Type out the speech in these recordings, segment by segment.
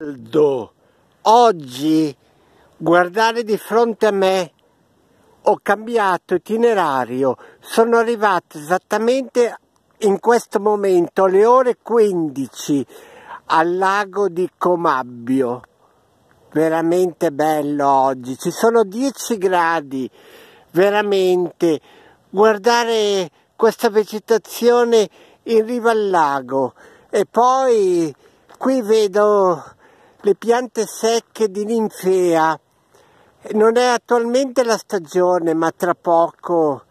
caldo Oggi guardare di fronte a me ho cambiato itinerario, sono arrivato esattamente in questo momento alle ore 15 al lago di Comabbio. Veramente bello oggi, ci sono 10 gradi, veramente. Guardare questa vegetazione in riva al lago e poi qui vedo le piante secche di ninfea. Non è attualmente la stagione, ma tra poco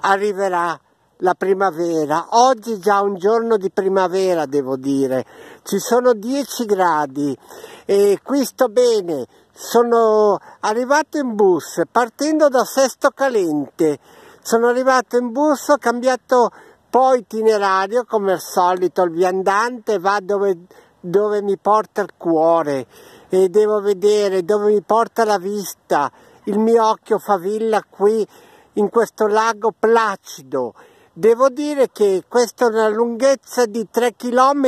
arriverà la primavera. Oggi è già un giorno di primavera, devo dire. Ci sono 10 gradi e qui sto bene. Sono arrivato in bus partendo da Sesto Calente. Sono arrivato in bus, ho cambiato poi itinerario come al solito, il viandante va dove dove mi porta il cuore e devo vedere dove mi porta la vista. Il mio occhio favilla qui in questo lago placido. Devo dire che questa è una lunghezza di 3 km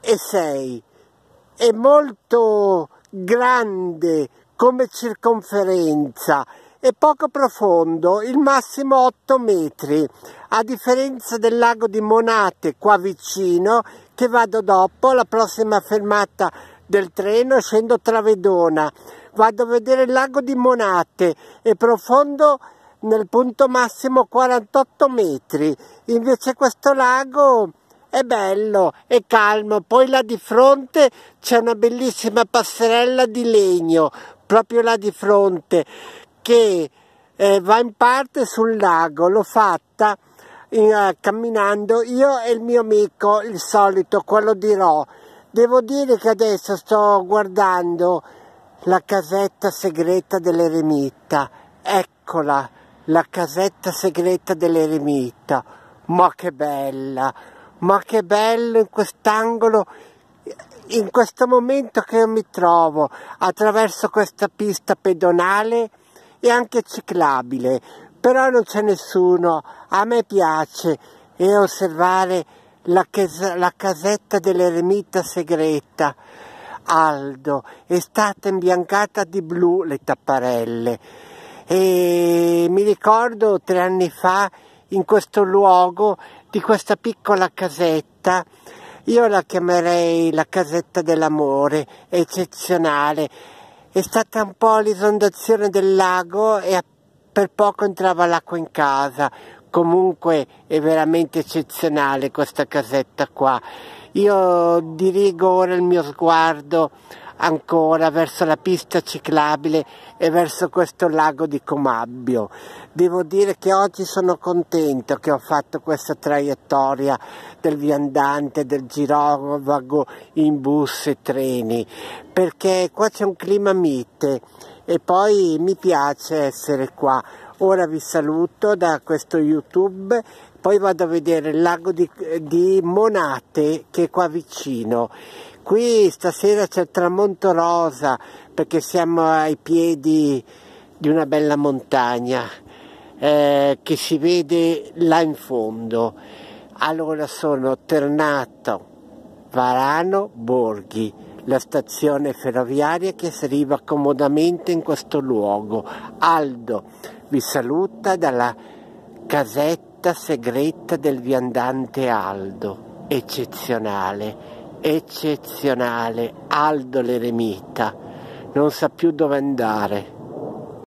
e 6. È molto grande come circonferenza e poco profondo, il massimo 8 metri, a differenza del lago di Monate qua vicino che vado dopo, la prossima fermata del treno scendo Travedona, vado a vedere il lago di Monate, è profondo nel punto massimo 48 metri, invece questo lago è bello, è calmo, poi là di fronte c'è una bellissima passerella di legno, proprio là di fronte, che eh, va in parte sul lago, l'ho fatta in, uh, camminando io e il mio amico, il solito, quello di Ro. Devo dire che adesso sto guardando la casetta segreta dell'eremita, eccola, la casetta segreta dell'eremita, ma che bella, ma che bello in quest'angolo in questo momento che io mi trovo attraverso questa pista pedonale e anche ciclabile, però non c'è nessuno. A me piace e eh, osservare la, ches- la casetta dell'eremita segreta. Aldo è stata imbiancata di blu le tapparelle e mi ricordo tre anni fa in questo luogo di questa piccola casetta io la chiamerei la casetta dell'amore eccezionale è stata un po' l'isondazione del lago e per poco entrava l'acqua in casa. Comunque è veramente eccezionale questa casetta qua. Io dirigo ora il mio sguardo ancora verso la pista ciclabile e verso questo lago di Comabbio. Devo dire che oggi sono contento che ho fatto questa traiettoria del viandante, del girovago in bus e treni, perché qua c'è un clima mite e poi mi piace essere qua. Ora vi saluto da questo YouTube, poi vado a vedere il lago di, di Monate che è qua vicino Qui stasera c'è il tramonto rosa perché siamo ai piedi di una bella montagna eh, che si vede là in fondo. Allora sono Ternato, Varano, Borghi, la stazione ferroviaria che si arriva comodamente in questo luogo. Aldo vi saluta dalla casetta segreta del viandante Aldo, eccezionale eccezionale, Aldo l'Eremita, non sa più dove andare.